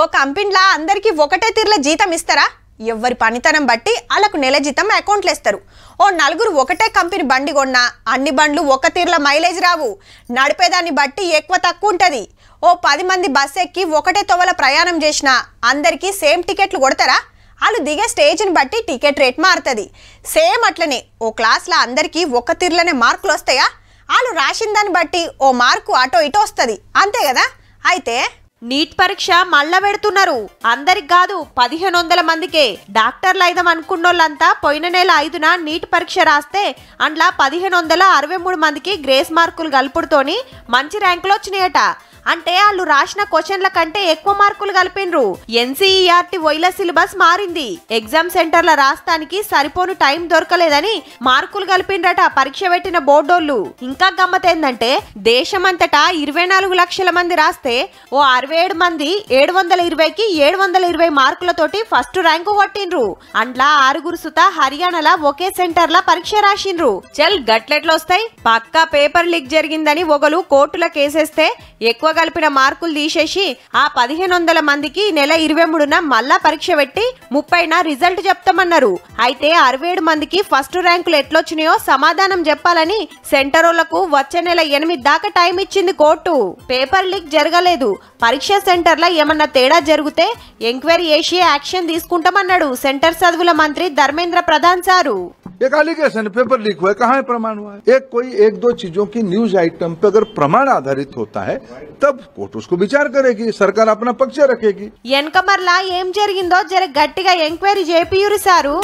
ఓ కంపెనీలా అందరికీ ఒకటే తీర్ల జీతం ఇస్తారా ఎవరి పనితనం బట్టి వాళ్ళకు నెల జీతం అకౌంట్లు వేస్తారు ఓ నలుగురు ఒకటే కంపెనీ బండి కొన్నా అన్ని బండ్లు ఒక తీర్ల మైలేజ్ రావు నడిపేదాన్ని బట్టి ఎక్కువ తక్కువ ఉంటుంది ఓ పది మంది బస్ ఎక్కి ఒకటే తొవల ప్రయాణం చేసినా అందరికీ సేమ్ టికెట్లు కొడతారా వాళ్ళు దిగే స్టేజ్ని బట్టి టికెట్ రేట్ మారుతుంది సేమ్ అట్లనే ఓ క్లాస్లో అందరికీ ఒక తీర్లనే మార్కులు వస్తాయా వాళ్ళు రాసిన దాన్ని బట్టి ఓ మార్కు అటో ఇటో వస్తుంది అంతే కదా అయితే నీట్ పరీక్ష మళ్ళా పెడుతున్నారు అందరికి కాదు పదిహేను వందల మందికే డాక్టర్లు అయిదాం అనుకున్నోళ్ళంతా పోయిన నెల ఐదున నీట్ పరీక్ష రాస్తే అండ్లా పదిహేను వందల అరవై మూడు మందికి గ్రేస్ మార్కులు కలుపుడుతోని మంచి ర్యాంకులు వచ్చినాయట అంటే వాళ్ళు రాసిన క్వశ్చన్ల కంటే ఎక్కువ మార్కులు కలిపినరు ఎన్సీఈఆర్టీ వైల సిలబస్ మారింది ఎగ్జామ్ సెంటర్ల రాస్తానికి సరిపోను టైం దొరకలేదని మార్కులు కలిపినరట పరీక్ష పెట్టిన బోర్డోళ్ళు ఇంకా గమ్మత ఏంటంటే దేశమంతటా ఇరవై నాలుగు లక్షల మంది రాస్తే ఓ అరవై యాభై మంది ఏడు వందల ఇరవైకి ఏడు వందల ఇరవై మార్కులతోటి ఫస్ట్ ర్యాంకు కొట్టిండ్రు అండ్లా ఆరుగురు సుత హర్యానాల ఒకే లా పరీక్ష రాసిండ్రు చల్ గట్లెట్లొస్తాయి పక్కా పేపర్ లీక్ జరిగిందని ఒకలు కోర్టుల కేసేస్తే ఎక్కువ కలిపిన మార్కులు తీసేసి ఆ పదిహేను వందల మందికి నెల ఇరవై మూడున మళ్ళా పరీక్ష పెట్టి ముప్పైన రిజల్ట్ చెప్తామన్నారు అయితే అరవై ఏడు మందికి ఫస్ట్ ర్యాంకులు ఎట్లొచ్చినాయో సమాధానం చెప్పాలని సెంటరోళ్లకు వచ్చే నెల ఎనిమిది దాకా టైం ఇచ్చింది కోర్టు పేపర్ లీక్ జరగలేదు పరీక్షా సెంటర్లో ఏమన్నా తేడా జరిగితే ఎంక్వైరీ చేసి యాక్షన్ తీసుకుంటామన్నాడు సెంటర్ చదువుల మంత్రి ధర్మేంద్ర ప్రధాన్ సారు एक एलिगेशन पेपर लीक हुआ है कहाँ प्रमाण हुआ है एक कोई एक दो चीजों की न्यूज आइटम पे अगर प्रमाण आधारित होता है तब कोर्ट उसको विचार करेगी सरकार अपना पक्ष रखेगी ఎన్కమర్లా जरिंदो जरा गट्टी का एंक्वायरी जेपी सारू